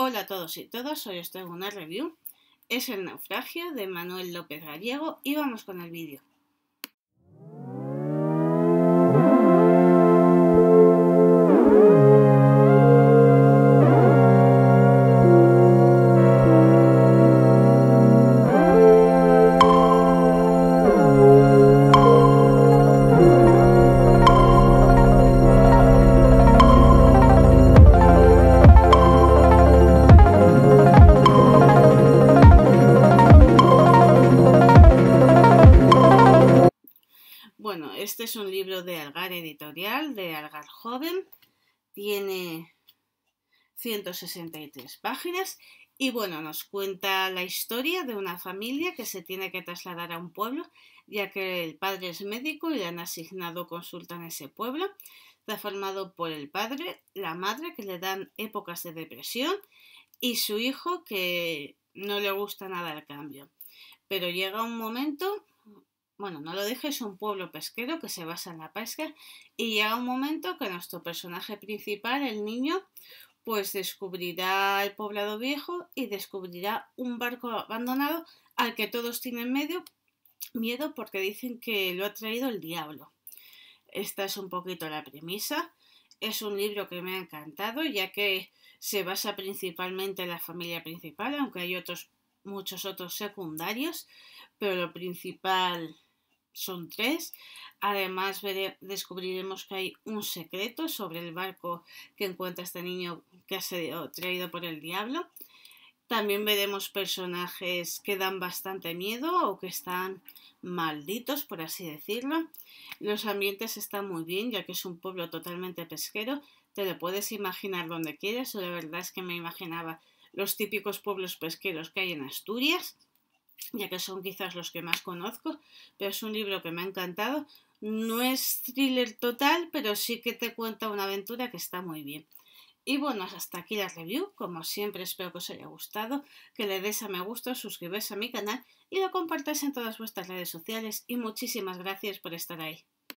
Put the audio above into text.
Hola a todos y todas, hoy os traigo una review. Es El naufragio de Manuel López Gallego y vamos con el vídeo. este es un libro de Algar Editorial, de Algar Joven. Tiene 163 páginas y bueno, nos cuenta la historia de una familia que se tiene que trasladar a un pueblo, ya que el padre es médico y le han asignado consulta en ese pueblo. Está formado por el padre, la madre, que le dan épocas de depresión, y su hijo, que no le gusta nada el cambio. Pero llega un momento bueno, no lo dije, es un pueblo pesquero que se basa en la pesca y llega un momento que nuestro personaje principal, el niño, pues descubrirá el poblado viejo y descubrirá un barco abandonado al que todos tienen medio, miedo porque dicen que lo ha traído el diablo. Esta es un poquito la premisa. Es un libro que me ha encantado ya que se basa principalmente en la familia principal, aunque hay otros muchos otros secundarios, pero lo principal son tres. Además descubriremos que hay un secreto sobre el barco que encuentra este niño que ha sido traído por el diablo. También veremos personajes que dan bastante miedo o que están malditos, por así decirlo. Los ambientes están muy bien, ya que es un pueblo totalmente pesquero. Te lo puedes imaginar donde quieras, o la verdad es que me imaginaba los típicos pueblos pesqueros que hay en Asturias ya que son quizás los que más conozco, pero es un libro que me ha encantado. No es thriller total, pero sí que te cuenta una aventura que está muy bien. Y bueno, hasta aquí la review. Como siempre, espero que os haya gustado, que le des a me gusta, suscribáis a mi canal y lo compartáis en todas vuestras redes sociales. Y muchísimas gracias por estar ahí.